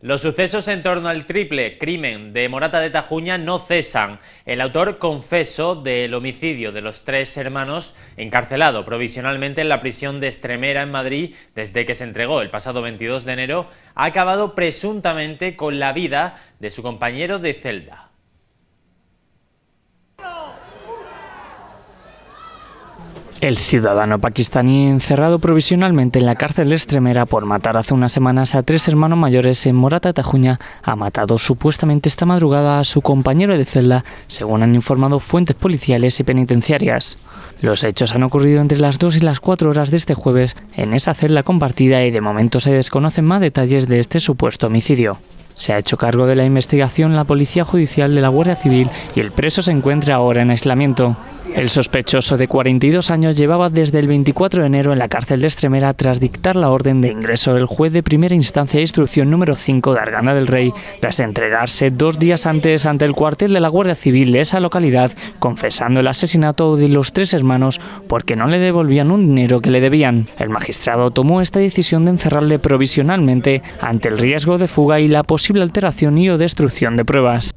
Los sucesos en torno al triple crimen de Morata de Tajuña no cesan. El autor confeso del homicidio de los tres hermanos, encarcelado provisionalmente en la prisión de Estremera en Madrid desde que se entregó el pasado 22 de enero, ha acabado presuntamente con la vida de su compañero de celda. El ciudadano pakistaní encerrado provisionalmente en la cárcel de Extremera por matar hace unas semanas a tres hermanos mayores en Morata Tajuña ha matado supuestamente esta madrugada a su compañero de celda, según han informado fuentes policiales y penitenciarias. Los hechos han ocurrido entre las 2 y las 4 horas de este jueves en esa celda compartida y de momento se desconocen más detalles de este supuesto homicidio. Se ha hecho cargo de la investigación la Policía Judicial de la Guardia Civil y el preso se encuentra ahora en aislamiento. El sospechoso de 42 años llevaba desde el 24 de enero en la cárcel de Extremera tras dictar la orden de ingreso del juez de primera instancia de instrucción número 5 de Argana del Rey, tras entregarse dos días antes ante el cuartel de la Guardia Civil de esa localidad, confesando el asesinato de los tres hermanos porque no le devolvían un dinero que le debían. El magistrado tomó esta decisión de encerrarle provisionalmente ante el riesgo de fuga y la posible alteración y o destrucción de pruebas.